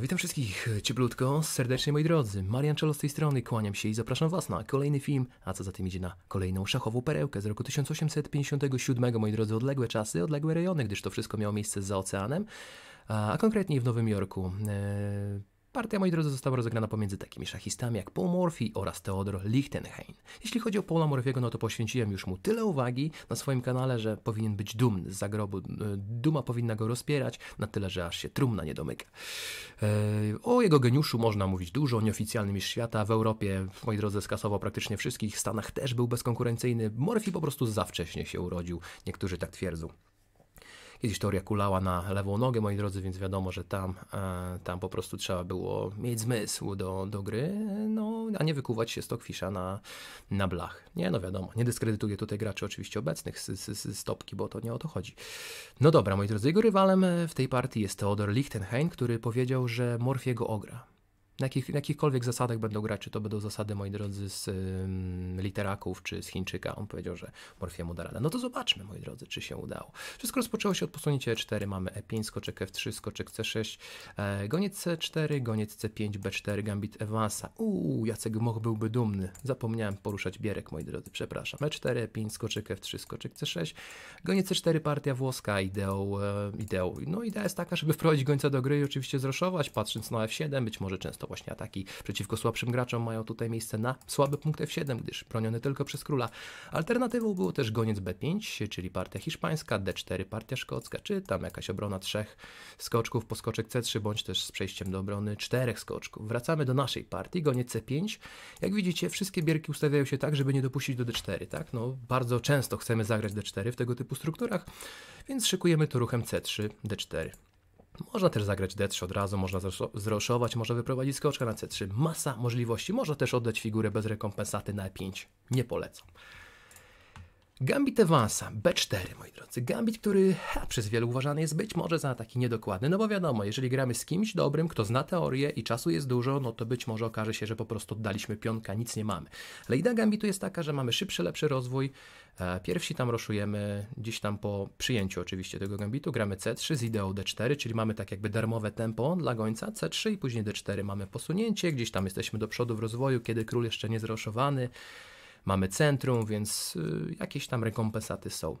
witam wszystkich cieplutko, serdecznie moi drodzy. Marian Czelo z tej strony, kłaniam się i zapraszam Was na kolejny film, a co za tym idzie na kolejną szachową perełkę z roku 1857, moi drodzy, odległe czasy, odległe rejony, gdyż to wszystko miało miejsce za oceanem, a konkretnie w Nowym Jorku. E, Partia, moi drodzy, została rozegrana pomiędzy takimi szachistami jak Paul Morphy oraz Theodor Lichtenhain. Jeśli chodzi o Paula Morphy'ego, no to poświęciłem już mu tyle uwagi na swoim kanale, że powinien być dumny z zagrobu. E, duma powinna go rozpierać, na tyle, że aż się trumna nie domyka. E, o jego geniuszu można mówić dużo, nieoficjalny mistrz świata w Europie, moi drodzy, skasował praktycznie wszystkich, w Stanach też był bezkonkurencyjny. Morphy po prostu za wcześnie się urodził, niektórzy tak twierdzą. Kiedyś teoria kulała na lewą nogę, moi drodzy, więc wiadomo, że tam, e, tam po prostu trzeba było mieć zmysł do, do gry, no, a nie wykuwać się stokwisza na, na blach. Nie, no wiadomo, nie dyskredytuję tutaj graczy oczywiście obecnych z, z, z stopki, bo to nie o to chodzi. No dobra, moi drodzy, jego rywalem w tej partii jest Theodor Lichtenhain, który powiedział, że jego ogra na, jakich, na jakichkolwiek zasadach będą grać, czy to będą zasady, moi drodzy, z literaków, czy z Chińczyka. On powiedział, że mu da radę. No to zobaczmy, moi drodzy, czy się udało. Wszystko rozpoczęło się od posunięcia E4. Mamy E5, skoczek F3, skoczek C6, e, goniec C4, goniec C5, B4, gambit Ewansa. Uuu, Jacek Moch byłby dumny. Zapomniałem poruszać bierek, moi drodzy, przepraszam. E4, E5, skoczek F3, skoczek C6, goniec C4, partia włoska, ideą, e, ideą. No idea jest taka, żeby wprowadzić gońca do gry i oczywiście zroszować, patrząc na F7, być może często właśnie ataki przeciwko słabszym graczom mają tutaj miejsce na słaby punkt F7, gdyż broniony tylko przez króla. Alternatywą było też goniec B5, czyli partia hiszpańska, D4 partia szkocka, czy tam jakaś obrona trzech skoczków, poskoczek C3, bądź też z przejściem do obrony czterech skoczków. Wracamy do naszej partii, goniec C5. Jak widzicie, wszystkie bierki ustawiają się tak, żeby nie dopuścić do D4, tak? No, bardzo często chcemy zagrać D4 w tego typu strukturach, więc szykujemy to ruchem C3, D4. Można też zagrać D3 od razu, można zroszować, można wyprowadzić skoczka na C3. Masa możliwości. Można też oddać figurę bez rekompensaty na E5. Nie polecam. Gambit Evansa, B4, moi drodzy. Gambit, który ha, przez wielu uważany jest być może za taki niedokładny, no bo wiadomo, jeżeli gramy z kimś dobrym, kto zna teorię i czasu jest dużo, no to być może okaże się, że po prostu oddaliśmy pionka, nic nie mamy. Ale idea Gambitu jest taka, że mamy szybszy, lepszy rozwój. E, pierwsi tam roszujemy gdzieś tam po przyjęciu oczywiście tego Gambitu, gramy C3 z ideą D4, czyli mamy tak jakby darmowe tempo dla gońca C3 i później D4 mamy posunięcie, gdzieś tam jesteśmy do przodu w rozwoju, kiedy król jeszcze nie zroszowany mamy centrum, więc y, jakieś tam rekompensaty są.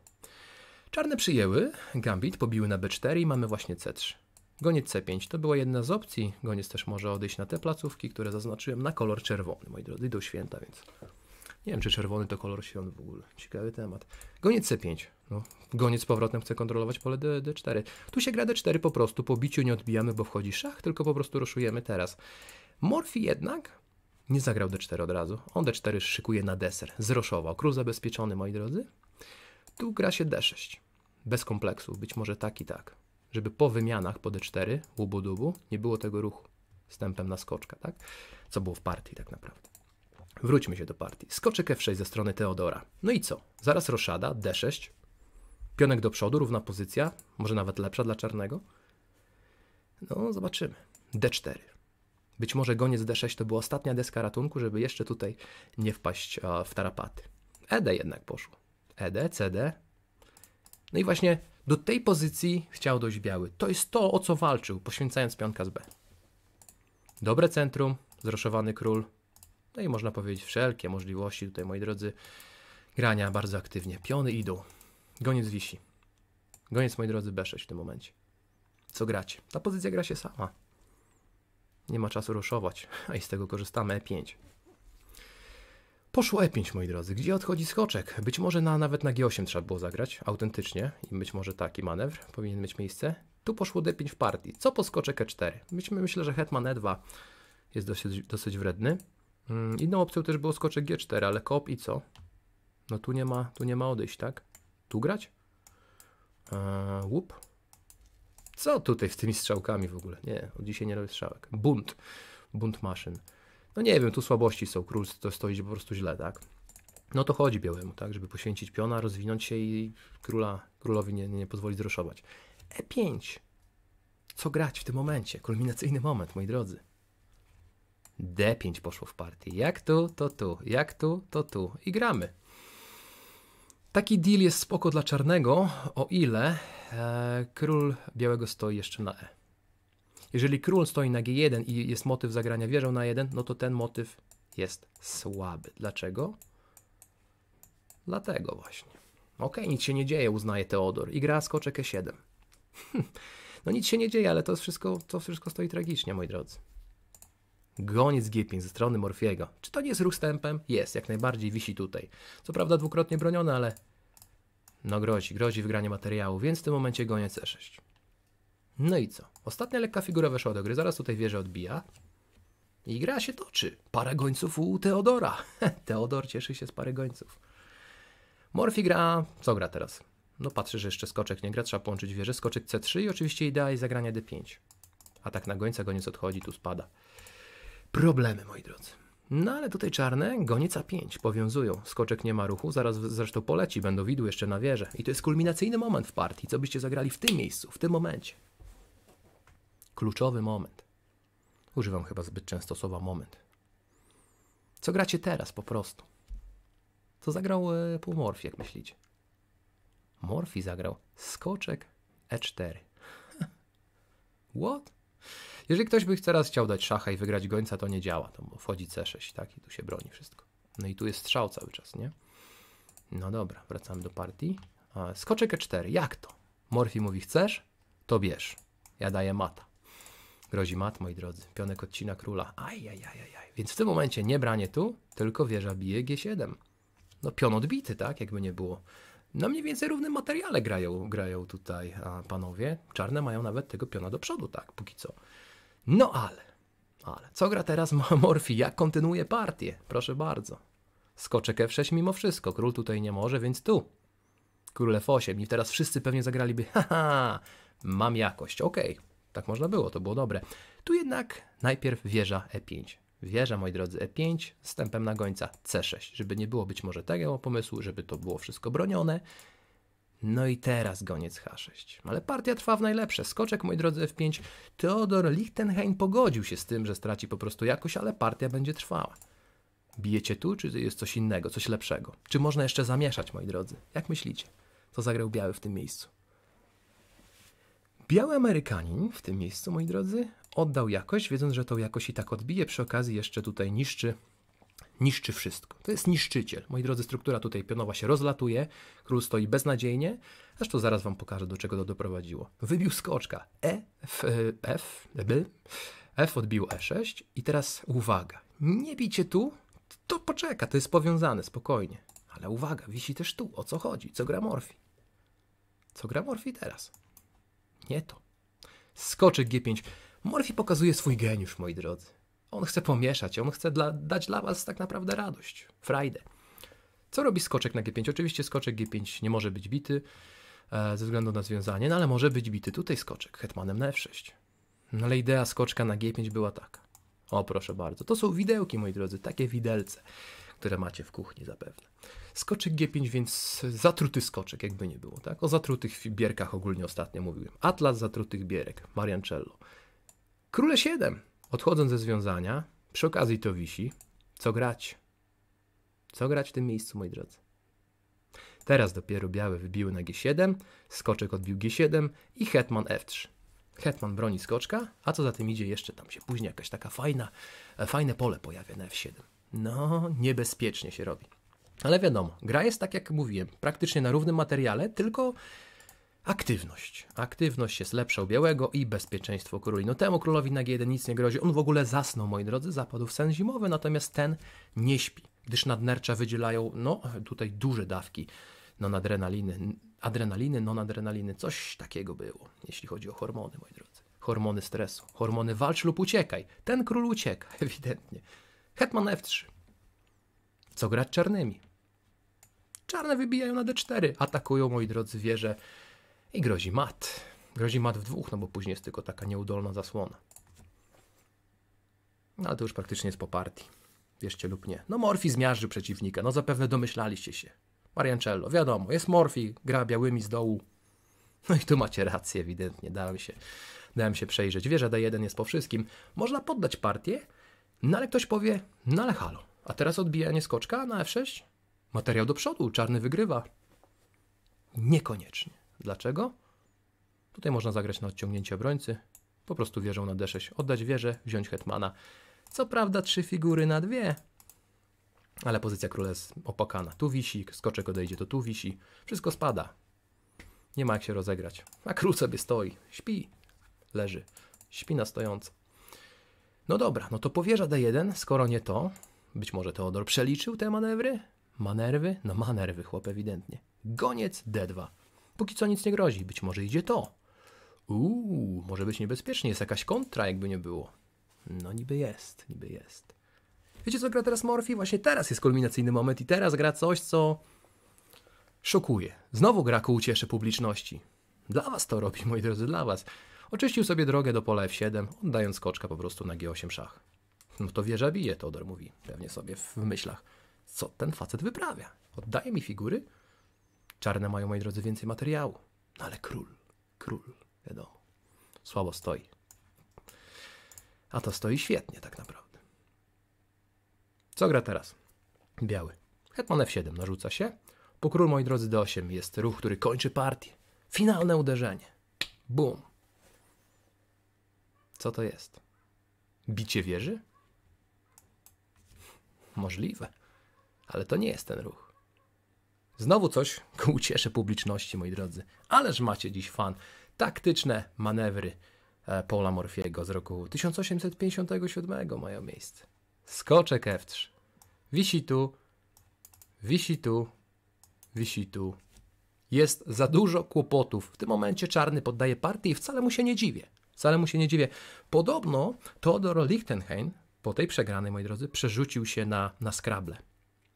Czarne przyjęły, gambit pobiły na b4 i mamy właśnie c3. Goniec c5 to była jedna z opcji. Goniec też może odejść na te placówki, które zaznaczyłem na kolor czerwony. Moi drodzy, do święta, więc nie wiem, czy czerwony to kolor świąt w ogóle. Ciekawy temat. Goniec C5. No, goniec z powrotem chce kontrolować pole D, D4. Tu się gra D4 po prostu. Po biciu nie odbijamy, bo wchodzi szach, tylko po prostu ruszujemy teraz. Morfi jednak nie zagrał D4 od razu. On D4 szykuje na deser. Zroszował. Król zabezpieczony, moi drodzy. Tu gra się D6. Bez kompleksu. Być może tak i tak. Żeby po wymianach po D4, łubu-dubu, nie było tego ruchu. Stępem na skoczka, tak? Co było w partii tak naprawdę. Wróćmy się do partii. Skoczek F6 ze strony Teodora. No i co? Zaraz roszada, D6. Pionek do przodu, równa pozycja. Może nawet lepsza dla czarnego. No, zobaczymy. D4. Być może goniec D6 to była ostatnia deska ratunku, żeby jeszcze tutaj nie wpaść w tarapaty. ED jednak poszło. ED, CD. No i właśnie do tej pozycji chciał dojść biały. To jest to, o co walczył, poświęcając pionka z B. Dobre centrum, zroszowany król. No i można powiedzieć wszelkie możliwości tutaj, moi drodzy, grania bardzo aktywnie. Piony idą. Goniec wisi. Goniec, moi drodzy, B6 w tym momencie. Co grać? Ta pozycja gra się sama nie ma czasu ruszować, a i z tego korzystamy E5. Poszło E5, moi drodzy. Gdzie odchodzi skoczek? Być może na, nawet na G8 trzeba było zagrać, autentycznie. I być może taki manewr powinien mieć miejsce. Tu poszło D5 w partii. Co po skoczek E4? Myśmy, myślę, że hetman E2 jest dosyć, dosyć wredny. Mm, inną opcją też było skoczek G4, ale kop i co? No tu nie ma, tu nie ma odejść, tak? Tu grać? Eee, łup. Co tutaj z tymi strzałkami w ogóle? Nie, od dzisiaj nie robię strzałek. Bunt. Bunt maszyn. No nie wiem, tu słabości są. Król to stoi po prostu źle, tak? No to chodzi białemu, tak? Żeby poświęcić piona, rozwinąć się i króla, królowi nie, nie pozwolić zroszować. E5. Co grać w tym momencie? Kulminacyjny moment, moi drodzy. D5 poszło w partii. Jak tu, to tu. Jak tu, to tu. I gramy. Taki deal jest spoko dla czarnego, o ile e, król białego stoi jeszcze na E. Jeżeli król stoi na G1 i jest motyw zagrania wieżą na 1, no to ten motyw jest słaby. Dlaczego? Dlatego właśnie. Ok, nic się nie dzieje, uznaje Teodor. I gra skoczek E7. no nic się nie dzieje, ale to wszystko, to wszystko stoi tragicznie, moi drodzy. Goniec 5 ze strony Morfiego. Czy to nie jest ruch stępem? Jest, jak najbardziej wisi tutaj. Co prawda dwukrotnie broniony, ale no grozi, grozi wygranie materiału, więc w tym momencie goniec E6. No i co? Ostatnia lekka figura weszła do gry, zaraz tutaj wieżę odbija. I gra się toczy. Parę gońców u Teodora. Teodor cieszy się z pary gońców. Morfi gra... Co gra teraz? No patrzy, że jeszcze skoczek nie gra, trzeba połączyć wieżę. Skoczek C3 i oczywiście idea jest zagrania D5. A tak na gońca, goniec odchodzi, tu spada problemy, moi drodzy. No ale tutaj czarne gonieca 5 powiązują. Skoczek nie ma ruchu, zaraz zresztą poleci, będą widły jeszcze na wieżę. I to jest kulminacyjny moment w partii. Co byście zagrali w tym miejscu, w tym momencie? Kluczowy moment. Używam chyba zbyt często słowa moment. Co gracie teraz po prostu? Co zagrał y, e, półmorfi, jak myślicie? Morfi zagrał skoczek E4. What? Jeżeli ktoś by teraz chciał dać szacha i wygrać gońca, to nie działa. To wchodzi C6, tak? I tu się broni wszystko. No i tu jest strzał cały czas, nie? No dobra, wracamy do partii. Skoczek E4. Jak to? Morfi mówi, chcesz? To bierz. Ja daję mata. Grozi mat, moi drodzy. Pionek odcina króla. Ajajajajaj. Więc w tym momencie nie branie tu, tylko wieża bije G7. No pion odbity, tak? Jakby nie było. No mniej więcej równym materiale grają, grają tutaj panowie. Czarne mają nawet tego piona do przodu, tak? Póki co. No ale, ale, co gra teraz Morfi? Jak kontynuuje partię? Proszę bardzo. Skoczek F6 mimo wszystko, król tutaj nie może, więc tu. Król F8 i teraz wszyscy pewnie zagraliby, haha, mam jakość, okej. Okay. Tak można było, to było dobre. Tu jednak najpierw wieża E5. Wieża, moi drodzy, E5, stępem na gońca C6, żeby nie było być może tego pomysłu, żeby to było wszystko bronione no i teraz goniec H6. Ale partia trwa w najlepsze. Skoczek, moi drodzy, F5. Teodor Lichtenhain pogodził się z tym, że straci po prostu jakość, ale partia będzie trwała. Bijecie tu, czy jest coś innego, coś lepszego? Czy można jeszcze zamieszać, moi drodzy? Jak myślicie? Co zagrał biały w tym miejscu? Biały Amerykanin w tym miejscu, moi drodzy, oddał jakość, wiedząc, że tą jakość i tak odbije. Przy okazji jeszcze tutaj niszczy niszczy wszystko. To jest niszczyciel. Moi drodzy, struktura tutaj pionowa się rozlatuje, król stoi beznadziejnie, zresztą zaraz wam pokażę, do czego to doprowadziło. Wybił skoczka E, F, e, F, e, B, F odbił E6 i teraz uwaga, nie bicie tu, to poczeka, to jest powiązane, spokojnie. Ale uwaga, wisi też tu, o co chodzi, co gra Morfi? Co gra Morfi teraz? Nie to. Skoczek G5. Morfi pokazuje swój geniusz, moi drodzy. On chce pomieszać, on chce dla, dać dla Was tak naprawdę radość, frajdę. Co robi skoczek na G5? Oczywiście skoczek G5 nie może być bity e, ze względu na związanie, no ale może być bity tutaj skoczek, hetmanem na F6. No ale idea skoczka na G5 była taka. O proszę bardzo, to są widełki moi drodzy, takie widelce, które macie w kuchni zapewne. Skoczek G5, więc zatruty skoczek, jakby nie było, tak? O zatrutych bierkach ogólnie ostatnio mówiłem. Atlas zatrutych bierek, Mariancello. Króle 7, Odchodząc ze związania, przy okazji to wisi, co grać? Co grać w tym miejscu, moi drodzy? Teraz dopiero białe wybiły na G7, skoczek odbił G7 i hetman F3. Hetman broni skoczka, a co za tym idzie, jeszcze tam się później jakaś taka fajna, e, fajne pole pojawia na F7. No, niebezpiecznie się robi. Ale wiadomo, gra jest tak jak mówiłem, praktycznie na równym materiale, tylko Aktywność. Aktywność jest lepsza u białego i bezpieczeństwo króli. No temu królowi na G1 nic nie grozi. On w ogóle zasnął, moi drodzy, zapadł w sen zimowy, natomiast ten nie śpi, gdyż nadnercza wydzielają, no tutaj duże dawki nonadrenaliny, adrenaliny, nonadrenaliny, coś takiego było, jeśli chodzi o hormony, moi drodzy. Hormony stresu, hormony walcz lub uciekaj. Ten król ucieka, ewidentnie. Hetman F3. Co grać czarnymi? Czarne wybijają na D4, atakują, moi drodzy, wieże i grozi mat. Grozi mat w dwóch, no bo później jest tylko taka nieudolna zasłona. No ale to już praktycznie jest po partii. Wierzcie lub nie. No Morfi zmiażdży przeciwnika, no zapewne domyślaliście się. Mariancello, wiadomo, jest Morfi, gra białymi z dołu. No i tu macie rację ewidentnie, dałem się, dałem się przejrzeć. Wieża D1 jest po wszystkim. Można poddać partię, no ale ktoś powie, no ale halo. A teraz odbijanie skoczka na F6? Materiał do przodu, czarny wygrywa. Niekoniecznie. Dlaczego? Tutaj można zagrać na odciągnięcie obrońcy, po prostu wieżą na d6, oddać wieżę, wziąć hetmana. Co prawda trzy figury na dwie, ale pozycja króla jest opakana. Tu wisi, skoczek odejdzie, to tu wisi. Wszystko spada. Nie ma jak się rozegrać. A król sobie stoi, śpi, leży, śpi na stojąco. No dobra, no to powierza d1, skoro nie to, być może Teodor przeliczył te manewry? Manerwy? No manerwy, chłop, ewidentnie. Goniec d2. Póki co nic nie grozi, być może idzie to. Uuu, może być niebezpiecznie, jest jakaś kontra, jakby nie było. No niby jest, niby jest. Wiecie co gra teraz Morphy? Właśnie teraz jest kulminacyjny moment i teraz gra coś, co szokuje. Znowu gra ku ucieszy publiczności. Dla was to robi, moi drodzy, dla was. Oczyścił sobie drogę do pola F7, oddając koczka po prostu na G8 szach. No to wieża bije, Teodor mówi, pewnie sobie w myślach. Co ten facet wyprawia? Oddaje mi figury? Czarne mają, moi drodzy, więcej materiału. No ale król, król, wiadomo. Słabo stoi. A to stoi świetnie tak naprawdę. Co gra teraz? Biały. Hetman F7 narzuca się. Po król, moi drodzy, D8 jest ruch, który kończy partię. Finalne uderzenie. Bum. Co to jest? Bicie wieży? Możliwe, ale to nie jest ten ruch. Znowu coś ku ucieszy publiczności, moi drodzy. Ależ macie dziś fan. Taktyczne manewry e, Paula Morfiego z roku 1857 mają miejsce. Skoczek F3. Wisi tu, wisi tu, wisi tu. Jest za dużo kłopotów. W tym momencie czarny poddaje partię i wcale mu się nie dziwię. Wcale mu się nie dziwię. Podobno Theodor Lichtenheim po tej przegranej, moi drodzy, przerzucił się na, na skrable.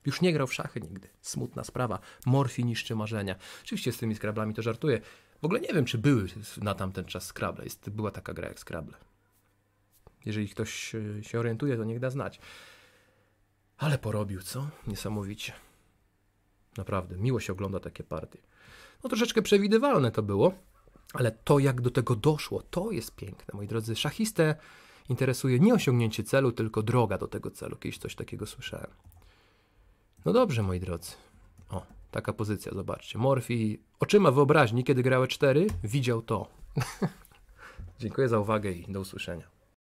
Już nie grał w szachy nigdy. Smutna sprawa. Morfi niszczy marzenia. Oczywiście z tymi skrablami to żartuję. W ogóle nie wiem, czy były na tamten czas skrable. Jest, była taka gra jak skrable. Jeżeli ktoś e, się orientuje, to niech da znać. Ale porobił, co? Niesamowicie. Naprawdę, miło się ogląda takie partie. No troszeczkę przewidywalne to było, ale to jak do tego doszło, to jest piękne. Moi drodzy, szachistę interesuje nie osiągnięcie celu, tylko droga do tego celu. Kiedyś coś takiego słyszałem. No dobrze, moi drodzy. O, taka pozycja, zobaczcie. Morfi oczyma wyobraźni, kiedy grały 4, widział to. Dziękuję za uwagę i do usłyszenia.